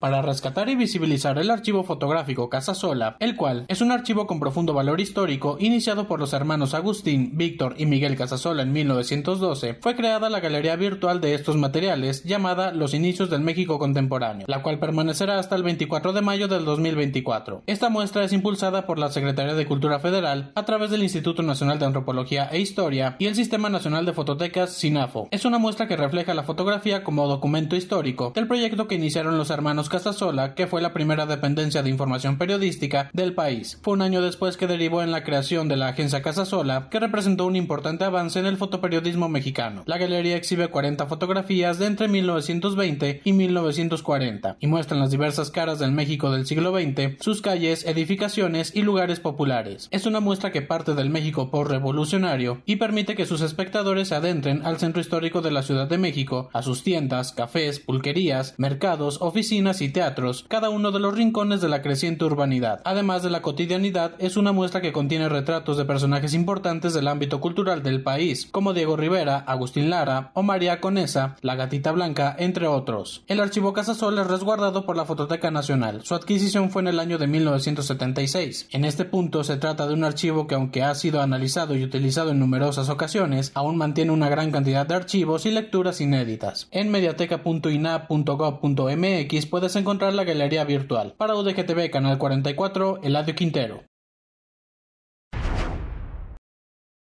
para rescatar y visibilizar el archivo fotográfico Casasola, el cual es un archivo con profundo valor histórico iniciado por los hermanos Agustín, Víctor y Miguel Casasola en 1912, fue creada la galería virtual de estos materiales llamada Los Inicios del México Contemporáneo, la cual permanecerá hasta el 24 de mayo del 2024. Esta muestra es impulsada por la Secretaría de Cultura Federal a través del Instituto Nacional de Antropología e Historia y el Sistema Nacional de Fototecas SINAFO. Es una muestra que refleja la fotografía como documento histórico del proyecto que iniciaron los hermanos Casa Casasola, que fue la primera dependencia de información periodística del país. Fue un año después que derivó en la creación de la agencia Casasola, que representó un importante avance en el fotoperiodismo mexicano. La galería exhibe 40 fotografías de entre 1920 y 1940 y muestran las diversas caras del México del siglo XX, sus calles, edificaciones y lugares populares. Es una muestra que parte del México postrevolucionario y permite que sus espectadores se adentren al centro histórico de la Ciudad de México, a sus tiendas, cafés, pulquerías, mercados, oficinas y teatros, cada uno de los rincones de la creciente urbanidad. Además de la cotidianidad, es una muestra que contiene retratos de personajes importantes del ámbito cultural del país, como Diego Rivera, Agustín Lara o María Conesa, La Gatita Blanca, entre otros. El archivo Casasol es resguardado por la Fototeca Nacional. Su adquisición fue en el año de 1976. En este punto se trata de un archivo que aunque ha sido analizado y utilizado en numerosas ocasiones, aún mantiene una gran cantidad de archivos y lecturas inéditas. En mediateca.ina.gov.mx puedes encontrar la galería virtual. Para UDGTV Canal 44, Eladio Quintero.